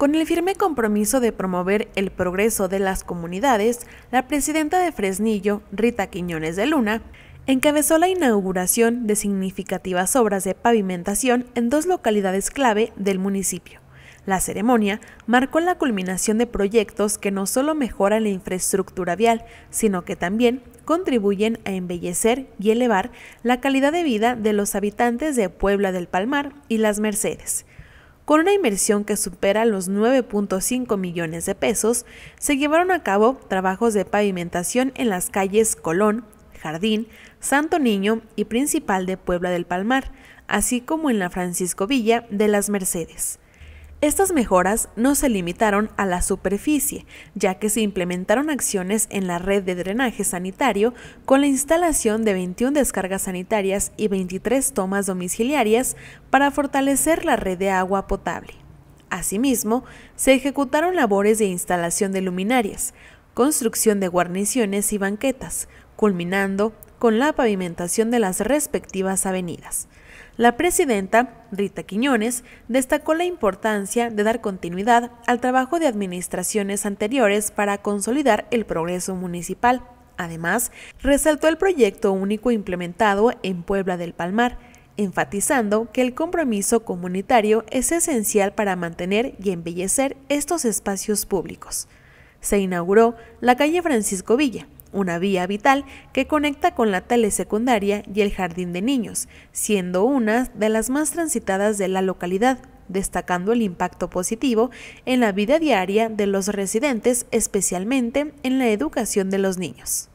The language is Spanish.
Con el firme compromiso de promover el progreso de las comunidades, la presidenta de Fresnillo, Rita Quiñones de Luna, encabezó la inauguración de significativas obras de pavimentación en dos localidades clave del municipio. La ceremonia marcó la culminación de proyectos que no solo mejoran la infraestructura vial, sino que también contribuyen a embellecer y elevar la calidad de vida de los habitantes de Puebla del Palmar y Las Mercedes con una inversión que supera los 9.5 millones de pesos, se llevaron a cabo trabajos de pavimentación en las calles Colón, Jardín, Santo Niño y Principal de Puebla del Palmar, así como en la Francisco Villa de las Mercedes. Estas mejoras no se limitaron a la superficie, ya que se implementaron acciones en la red de drenaje sanitario con la instalación de 21 descargas sanitarias y 23 tomas domiciliarias para fortalecer la red de agua potable. Asimismo, se ejecutaron labores de instalación de luminarias, construcción de guarniciones y banquetas, culminando con la pavimentación de las respectivas avenidas. La presidenta, Rita Quiñones, destacó la importancia de dar continuidad al trabajo de administraciones anteriores para consolidar el progreso municipal. Además, resaltó el proyecto único implementado en Puebla del Palmar, enfatizando que el compromiso comunitario es esencial para mantener y embellecer estos espacios públicos. Se inauguró la calle Francisco Villa, una vía vital que conecta con la telesecundaria y el jardín de niños, siendo una de las más transitadas de la localidad, destacando el impacto positivo en la vida diaria de los residentes, especialmente en la educación de los niños.